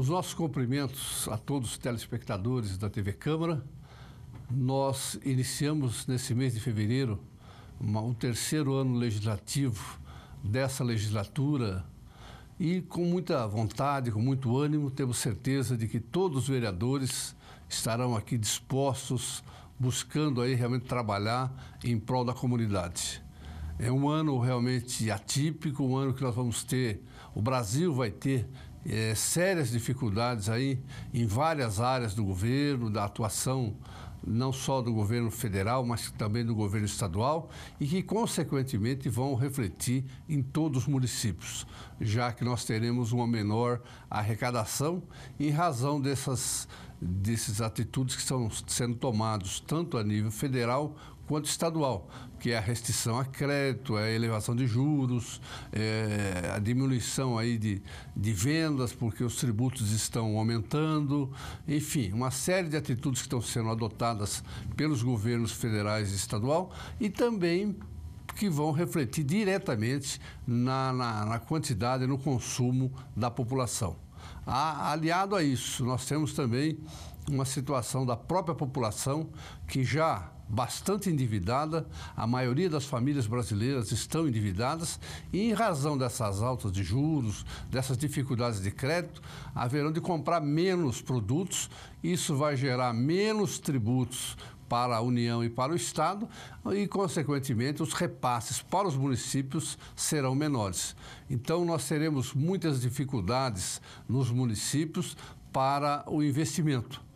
Os nossos cumprimentos a todos os telespectadores da TV Câmara. Nós iniciamos nesse mês de fevereiro uma, o terceiro ano legislativo dessa legislatura e com muita vontade, com muito ânimo, temos certeza de que todos os vereadores estarão aqui dispostos, buscando aí realmente trabalhar em prol da comunidade. É um ano realmente atípico, um ano que nós vamos ter, o Brasil vai ter é, sérias dificuldades aí em várias áreas do governo, da atuação não só do governo federal, mas também do governo estadual e que, consequentemente, vão refletir em todos os municípios, já que nós teremos uma menor arrecadação em razão dessas, dessas atitudes que estão sendo tomadas tanto a nível federal quanto estadual, que é a restrição a crédito, é a elevação de juros, é, a diminuição aí de, de vendas, porque os tributos estão aumentando, enfim, uma série de atitudes que estão sendo adotadas pelos governos federais e estadual e também que vão refletir diretamente na, na, na quantidade e no consumo da população. A, aliado a isso, nós temos também uma situação da própria população que já bastante endividada, a maioria das famílias brasileiras estão endividadas e, em razão dessas altas de juros, dessas dificuldades de crédito, haverão de comprar menos produtos. Isso vai gerar menos tributos para a União e para o Estado e, consequentemente, os repasses para os municípios serão menores. Então, nós teremos muitas dificuldades nos municípios para o investimento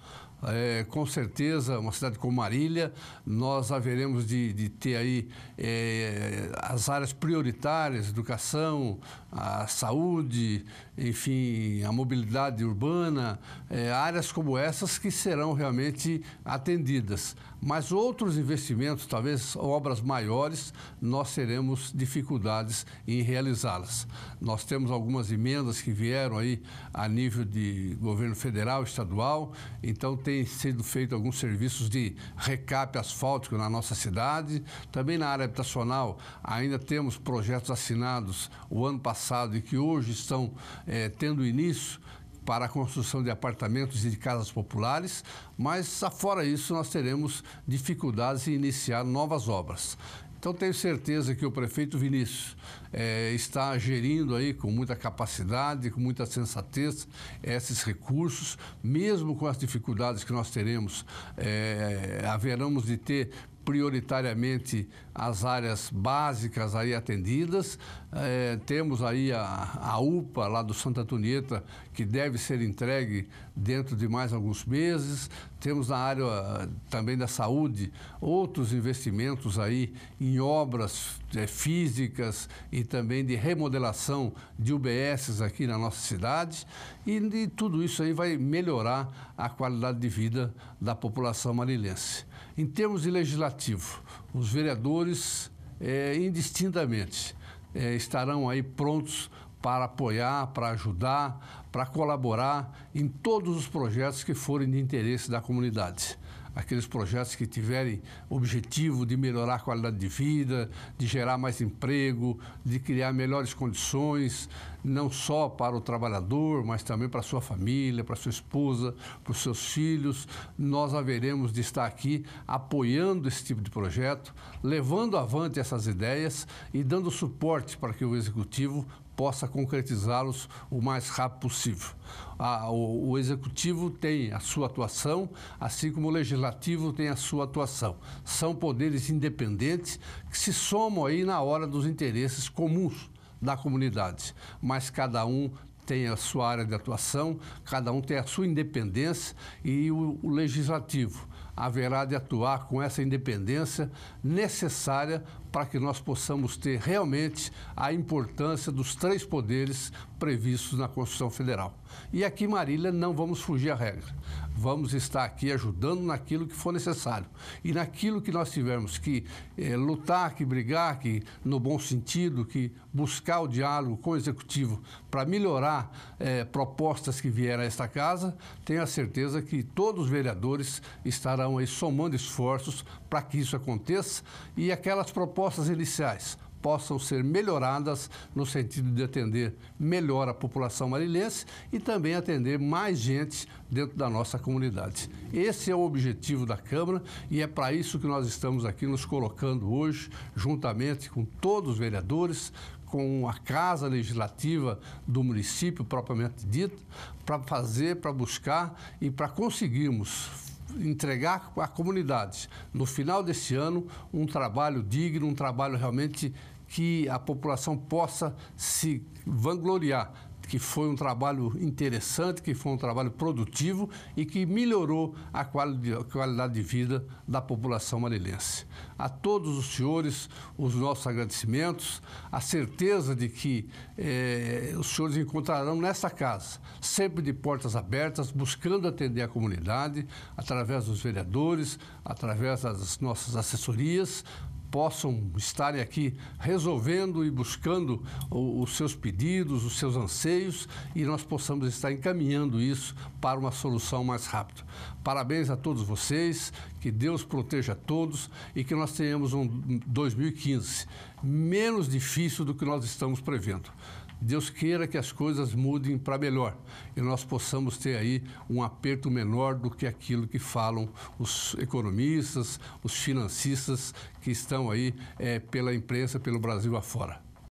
é, com certeza, uma cidade como Marília, nós haveremos de, de ter aí é, as áreas prioritárias, educação, a saúde, enfim, a mobilidade urbana, é, áreas como essas que serão realmente atendidas. Mas outros investimentos, talvez obras maiores, nós teremos dificuldades em realizá-las. Nós temos algumas emendas que vieram aí a nível de governo federal, estadual, então tem sido feito alguns serviços de recape asfáltico na nossa cidade. Também na área habitacional, ainda temos projetos assinados o ano passado e que hoje estão é, tendo início para a construção de apartamentos e de casas populares, mas afora isso nós teremos dificuldades em iniciar novas obras. Então tenho certeza que o prefeito Vinícius é, está gerindo aí com muita capacidade, com muita sensatez esses recursos, mesmo com as dificuldades que nós teremos, é, haveremos de ter prioritariamente as áreas básicas aí atendidas. É, temos aí a, a, UPA lá do Santa Antonieta, que deve ser entregue dentro de mais alguns meses. Temos na área eh, também da saúde outros investimentos aí em obras é, físicas e também de remodelação de UBSs aqui na nossa cidade. E, e tudo isso aí vai melhorar a qualidade de vida da população marilense. Em termos de legislação, legislativo. Os vereadores, é, indistintamente, é, estarão aí prontos para apoiar, para ajudar, para colaborar em todos os projetos que forem de interesse da comunidade aqueles projetos que tiverem objetivo de melhorar a qualidade de vida, de gerar mais emprego, de criar melhores condições, não só para o trabalhador, mas também para a sua família, para a sua esposa, para os seus filhos. Nós haveremos de estar aqui apoiando esse tipo de projeto, levando avante essas ideias e dando suporte para que o executivo possa concretizá-los o mais rápido possível. A, o, o, executivo tem a sua atuação, assim como o legislativo tem a sua atuação. São poderes independentes que se somam aí na hora dos interesses comuns da comunidade, mas cada um tem a sua área de atuação, cada um tem a sua independência e o, o legislativo haverá de atuar com essa independência necessária para que nós possamos ter realmente a importância dos três poderes previstos na Constituição Federal. E aqui, Marília, não vamos fugir à regra. Vamos estar aqui ajudando naquilo que for necessário. E naquilo que nós tivermos que é, lutar, que brigar, que, no bom sentido, que buscar o diálogo com o Executivo para melhorar é, propostas que vieram a esta casa, tenho a certeza que todos os vereadores estarão aí somando esforços para que isso aconteça e aquelas propostas propostas iniciais possam ser melhoradas no sentido de atender melhor a população marilhense e também atender mais gente dentro da nossa comunidade. Esse é o objetivo da Câmara e é para isso que nós estamos aqui nos colocando hoje, juntamente com todos os vereadores, com a Casa Legislativa do município propriamente dito, para fazer, para buscar e para conseguirmos entregar à comunidade, no final desse ano, um trabalho digno, um trabalho realmente que a população possa se vangloriar que foi um trabalho interessante, que foi um trabalho produtivo e que melhorou a qualidade de vida da população marilense. A todos os senhores, os nossos agradecimentos, a certeza de que eh, os senhores encontrarão nesta casa, sempre de portas abertas, buscando atender a comunidade, através dos vereadores, através das nossas assessorias, possam estarem aqui resolvendo e buscando os seus pedidos, os seus anseios e nós possamos estar encaminhando isso para uma solução mais rápida. Parabéns a todos vocês, que Deus proteja todos e que nós tenhamos um 2015 menos difícil do que nós estamos prevendo. Deus queira que as coisas mudem para melhor e nós possamos ter aí um aperto menor do que aquilo que falam os economistas, os financistas que estão aí é, pela imprensa, pelo Brasil afora.